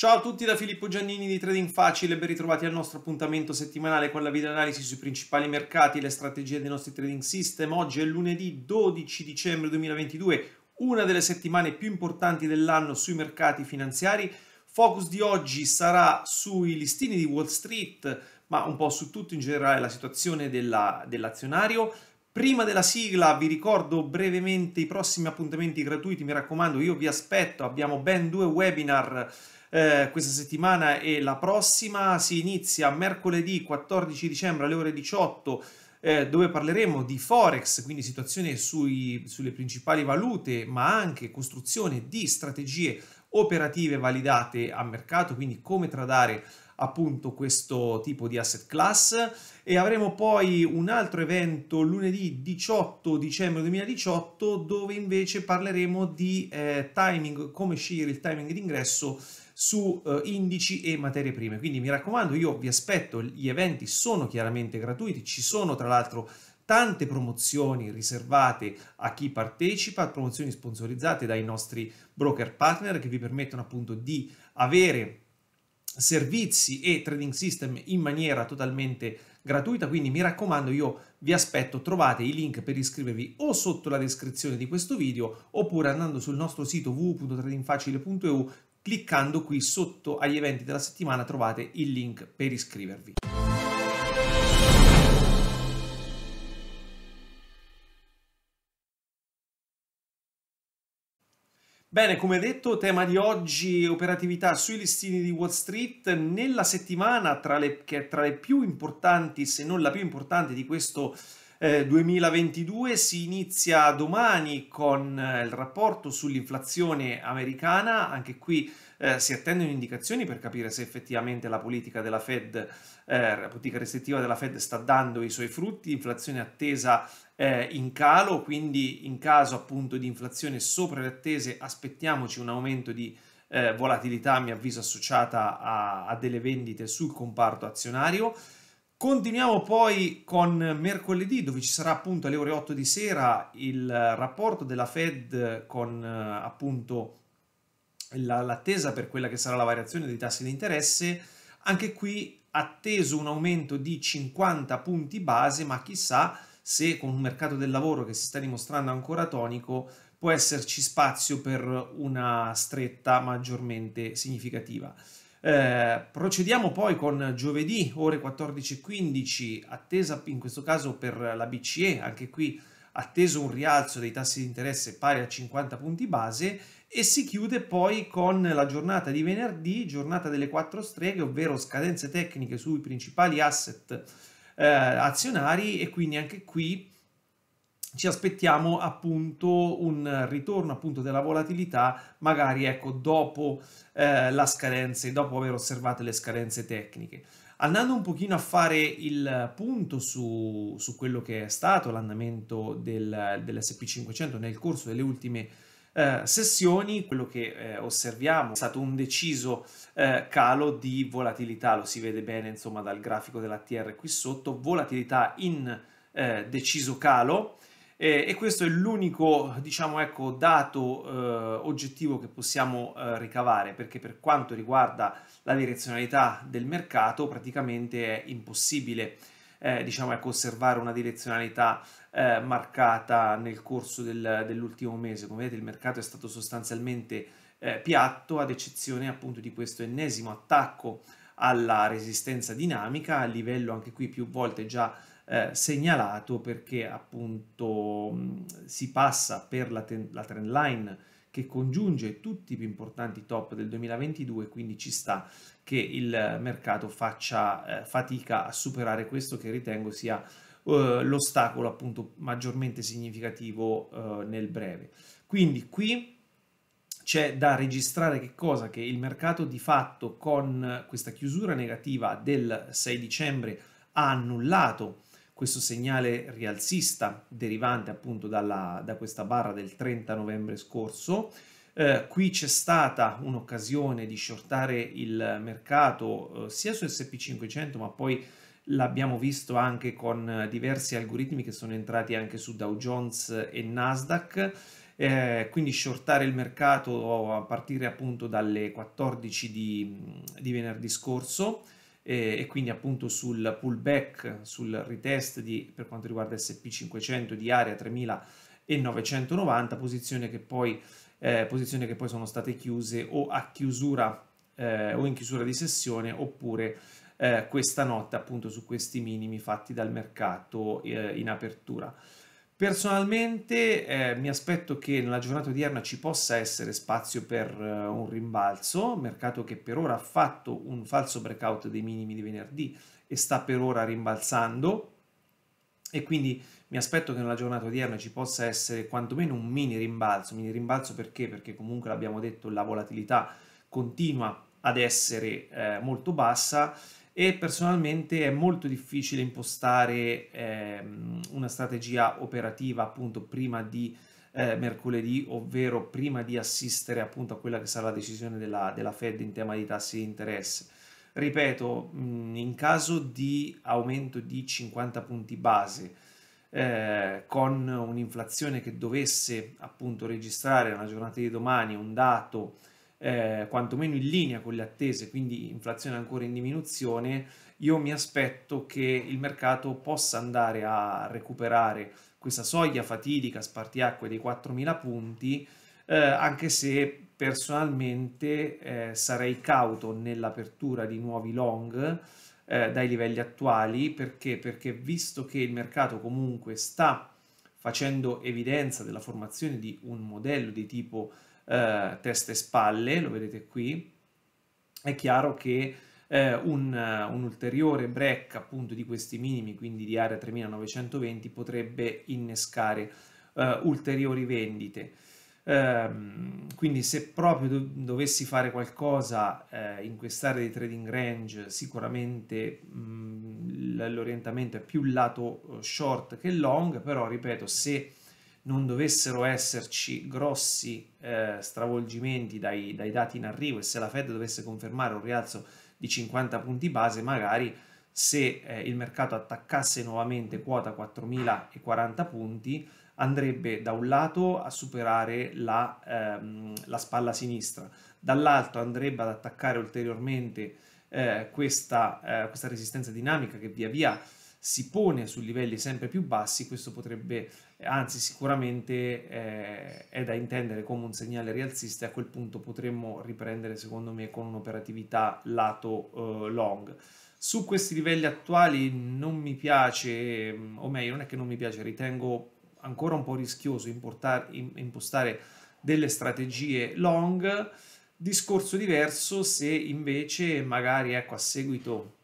Ciao a tutti da Filippo Giannini di Trading Facile ben ritrovati al nostro appuntamento settimanale con la videoanalisi sui principali mercati e le strategie dei nostri trading system. Oggi è lunedì 12 dicembre 2022, una delle settimane più importanti dell'anno sui mercati finanziari. Focus di oggi sarà sui listini di Wall Street, ma un po' su tutto in generale la situazione della, dell'azionario. Prima della sigla vi ricordo brevemente i prossimi appuntamenti gratuiti, mi raccomando, io vi aspetto, abbiamo ben due webinar eh, questa settimana e la prossima. Si inizia mercoledì 14 dicembre alle ore 18 eh, dove parleremo di Forex, quindi situazione sui, sulle principali valute, ma anche costruzione di strategie operative validate a mercato, quindi come tradare appunto questo tipo di asset class e avremo poi un altro evento lunedì 18 dicembre 2018 dove invece parleremo di eh, timing, come scegliere il timing d'ingresso su eh, indici e materie prime. Quindi mi raccomando, io vi aspetto, gli eventi sono chiaramente gratuiti, ci sono tra l'altro tante promozioni riservate a chi partecipa, promozioni sponsorizzate dai nostri broker partner che vi permettono appunto di avere servizi e trading system in maniera totalmente gratuita, quindi mi raccomando io vi aspetto, trovate i link per iscrivervi o sotto la descrizione di questo video oppure andando sul nostro sito www.tradingfacile.eu Cliccando qui sotto agli eventi della settimana trovate il link per iscrivervi. Bene, come detto, tema di oggi operatività sui listini di Wall Street. Nella settimana, tra le, che è tra le più importanti, se non la più importante di questo 2022 eh, si inizia domani con eh, il rapporto sull'inflazione americana, anche qui eh, si attendono indicazioni per capire se effettivamente la politica della Fed, eh, la politica restrittiva della Fed sta dando i suoi frutti, inflazione attesa in calo, quindi in caso appunto di inflazione sopra le attese aspettiamoci un aumento di volatilità, a mio avviso associata a, a delle vendite sul comparto azionario. Continuiamo poi con mercoledì dove ci sarà appunto alle ore 8 di sera il rapporto della Fed con eh, appunto l'attesa per quella che sarà la variazione dei tassi di interesse. Anche qui atteso un aumento di 50 punti base, ma chissà se con un mercato del lavoro che si sta dimostrando ancora tonico può esserci spazio per una stretta maggiormente significativa. Eh, procediamo poi con giovedì ore 14.15, attesa in questo caso per la BCE, anche qui atteso un rialzo dei tassi di interesse pari a 50 punti base e si chiude poi con la giornata di venerdì, giornata delle quattro streghe, ovvero scadenze tecniche sui principali asset eh, azionari e quindi anche qui ci aspettiamo appunto un ritorno appunto della volatilità magari ecco dopo eh, la scadenza dopo aver osservato le scadenze tecniche andando un pochino a fare il punto su, su quello che è stato l'andamento del, dell'SP500 nel corso delle ultime eh, sessioni quello che eh, osserviamo è stato un deciso eh, calo di volatilità lo si vede bene insomma dal grafico della TR qui sotto volatilità in eh, deciso calo eh, e questo è l'unico diciamo, ecco, dato eh, oggettivo che possiamo eh, ricavare perché per quanto riguarda la direzionalità del mercato praticamente è impossibile eh, diciamo, ecco, osservare una direzionalità eh, marcata nel corso del, dell'ultimo mese come vedete il mercato è stato sostanzialmente eh, piatto ad eccezione appunto di questo ennesimo attacco alla resistenza dinamica a livello anche qui più volte già eh, segnalato perché appunto si passa per la, ten- la trend line che congiunge tutti i più importanti top del 2022, quindi ci sta che il mercato faccia eh, fatica a superare questo che ritengo sia eh, l'ostacolo appunto maggiormente significativo eh, nel breve. Quindi qui c'è da registrare che cosa? Che il mercato di fatto con questa chiusura negativa del 6 dicembre ha annullato questo segnale rialzista derivante appunto dalla, da questa barra del 30 novembre scorso. Eh, qui c'è stata un'occasione di shortare il mercato eh, sia su SP500 ma poi l'abbiamo visto anche con diversi algoritmi che sono entrati anche su Dow Jones e Nasdaq eh, quindi shortare il mercato a partire appunto dalle 14 di, di venerdì scorso e, e quindi appunto sul pullback, sul retest di, per quanto riguarda SP500 di area 3990, posizione che poi, eh, posizione che poi sono state chiuse o a chiusura eh, o in chiusura di sessione oppure eh, questa notte appunto su questi minimi fatti dal mercato eh, in apertura. Personalmente eh, mi aspetto che nella giornata odierna ci possa essere spazio per eh, un rimbalzo, mercato che per ora ha fatto un falso breakout dei minimi di venerdì e sta per ora rimbalzando e quindi mi aspetto che nella giornata odierna ci possa essere quantomeno un mini rimbalzo, mini rimbalzo perché? Perché comunque l'abbiamo detto la volatilità continua ad essere eh, molto bassa e personalmente è molto difficile impostare ehm, una strategia operativa appunto prima di eh, mercoledì, ovvero prima di assistere appunto a quella che sarà la decisione della, della Fed in tema di tassi di interesse. Ripeto, mh, mm, in caso di aumento di 50 punti base eh, con un'inflazione che dovesse appunto registrare nella giornata di domani un dato eh, quantomeno in linea con le attese, quindi inflazione ancora in diminuzione, io mi aspetto che il mercato possa andare a recuperare questa soglia fatidica spartiacque dei 4.000 punti, eh, anche se personalmente eh, sarei cauto nell'apertura di nuovi long eh, dai livelli attuali, perché? perché visto che il mercato comunque sta facendo evidenza della formazione di un modello di tipo eh, testa e spalle, lo vedete qui, è chiaro che eh, un, eh, un, ulteriore break appunto di questi minimi, quindi di area 3920, potrebbe innescare eh, ulteriori vendite. Ehm, quindi se proprio dov dovessi fare qualcosa eh, in quest'area di trading range, sicuramente mm, l'orientamento è più lato eh, short che long, però ripeto, se non dovessero esserci grossi eh, stravolgimenti dai, dai, dati in arrivo e se la Fed dovesse confermare un rialzo di 50 punti base, magari se eh, il mercato attaccasse nuovamente quota 4040 punti, andrebbe da un lato a superare la, ehm, la spalla sinistra, dall'altro andrebbe ad attaccare ulteriormente eh, questa, eh, questa resistenza dinamica che via via si pone su livelli sempre più bassi, questo potrebbe, anzi sicuramente eh, è da intendere come un segnale rialzista e a quel punto potremmo riprendere secondo me con un'operatività lato eh, long. Su questi livelli attuali non mi piace, mm, o meglio non è che non mi piace, ritengo ancora un po' rischioso importar, impostare delle strategie long, discorso diverso se invece magari ecco a seguito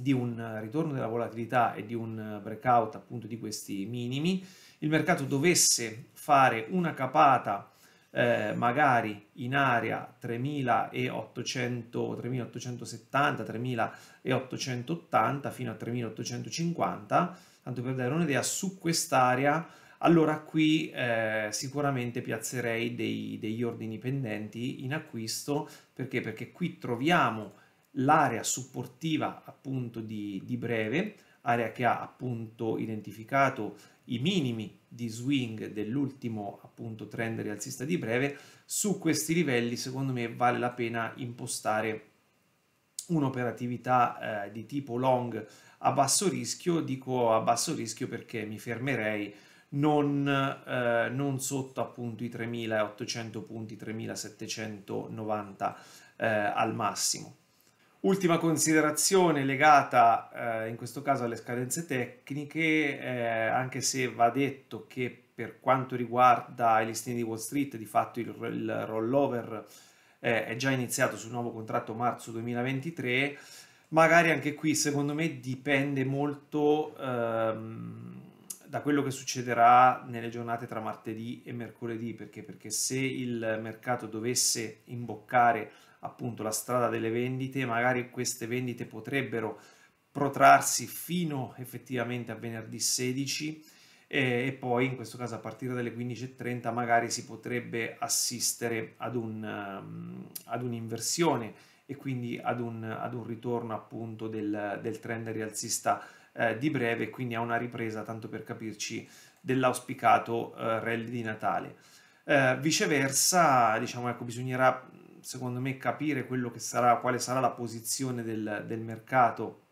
di un eh, ritorno della volatilità e di un eh, breakout appunto di questi minimi, il mercato dovesse fare una capata eh, magari in area 3800, 3870, 3880 fino a 3850, tanto per dare un'idea su quest'area, allora qui eh, sicuramente piazzerei dei, degli ordini pendenti in acquisto, perché? Perché qui troviamo l'area supportiva appunto di, di breve, area che ha appunto identificato i minimi di swing dell'ultimo appunto trend rialzista di breve, su questi livelli secondo me vale la pena impostare un'operatività eh, di tipo long a basso rischio, dico a basso rischio perché mi fermerei non, eh, non sotto appunto i 3800 punti, 3790 eh, al massimo. Ultima considerazione legata eh, in questo caso alle scadenze tecniche, eh, anche se va detto che per quanto riguarda i listini di Wall Street, di fatto il, il rollover eh, è già iniziato sul nuovo contratto marzo 2023, magari anche qui secondo me dipende molto ehm, da quello che succederà nelle giornate tra martedì e mercoledì, perché, perché se il mercato dovesse imboccare appunto la strada delle vendite, magari queste vendite potrebbero protrarsi fino effettivamente a venerdì 16 e, e poi in questo caso a partire dalle 15.30 magari si potrebbe assistere ad, un, ehm, ad un'inversione e quindi ad un, ad un ritorno appunto del, del trend rialzista eh, di breve, quindi a una ripresa, tanto per capirci, dell'auspicato eh, rally di Natale. Eh, viceversa, diciamo, ecco, bisognerà secondo me capire quello che sarà, quale sarà la posizione del, del mercato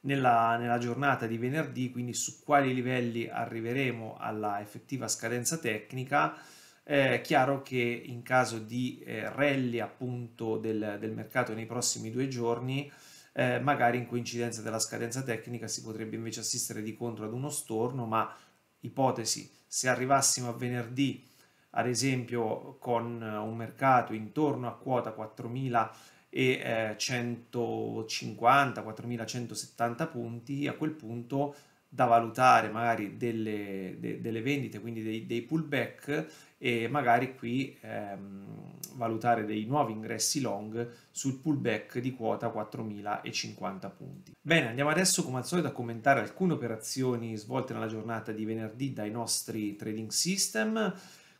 nella, nella, giornata di venerdì, quindi su quali livelli arriveremo alla effettiva scadenza tecnica. È chiaro che in caso di eh, rally appunto del, del, mercato nei prossimi due giorni, eh, magari in coincidenza della scadenza tecnica si potrebbe invece assistere di contro ad uno storno, ma ipotesi, se arrivassimo a venerdì ad esempio con eh, un mercato intorno a quota 4.150-4.170 eh, punti, a quel punto da valutare magari delle, de, delle vendite, quindi dei, dei, pullback e magari qui ehm, valutare dei nuovi ingressi long sul pullback di quota 4050 punti. Bene, andiamo adesso come al solito a commentare alcune operazioni svolte nella giornata di venerdì dai nostri trading system.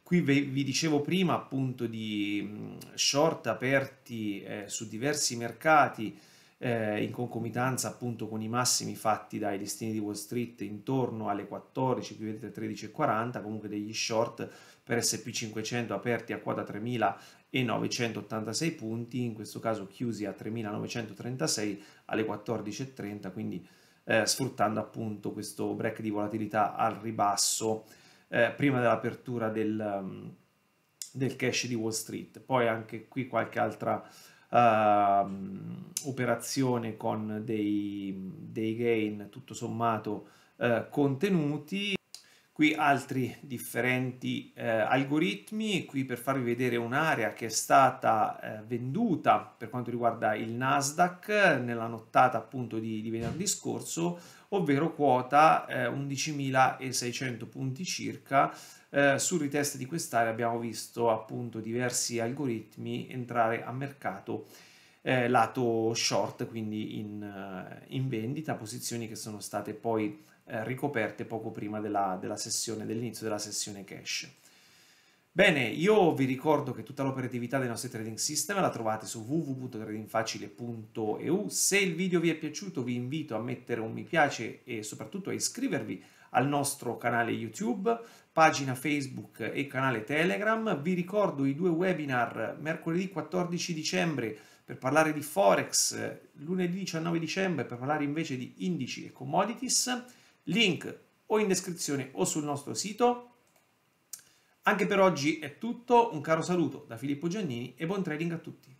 Qui vi dicevo prima appunto di mm, short aperti eh, su diversi mercati eh, in concomitanza appunto con i massimi fatti dai listini di Wall Street intorno alle 14, qui vedete 13,40, comunque degli short per SP500 aperti a quota 3.986 punti, in questo caso chiusi a 3.936 alle 14.30, quindi eh, sfruttando appunto questo break di volatilità al ribasso eh, prima dell'apertura del, um, del, cash di Wall Street. Poi anche qui qualche altra uh, operazione con dei, dei gain tutto sommato uh, contenuti qui altri differenti eh, algoritmi, qui per farvi vedere un'area che è stata eh, venduta per quanto riguarda il Nasdaq eh, nella nottata appunto di, di venerdì scorso, ovvero quota eh, 11.600 punti circa. Eh, sul retest di quest'area abbiamo visto appunto diversi algoritmi entrare a mercato eh, lato short, quindi in, in vendita, posizioni che sono state poi eh, ricoperte poco prima della, della sessione, dell'inizio della sessione cash. Bene, io vi ricordo che tutta l'operatività dei nostri trading system la trovate su www.tradingfacile.eu. Se il video vi è piaciuto vi invito a mettere un mi piace e soprattutto a iscrivervi al nostro canale YouTube, pagina Facebook e canale Telegram. Vi ricordo i due webinar mercoledì 14 dicembre per parlare di Forex, lunedì 19 dicembre per parlare invece di indici e commodities link o in descrizione o sul nostro sito. Anche per oggi è tutto, un caro saluto da Filippo Giannini e buon trading a tutti.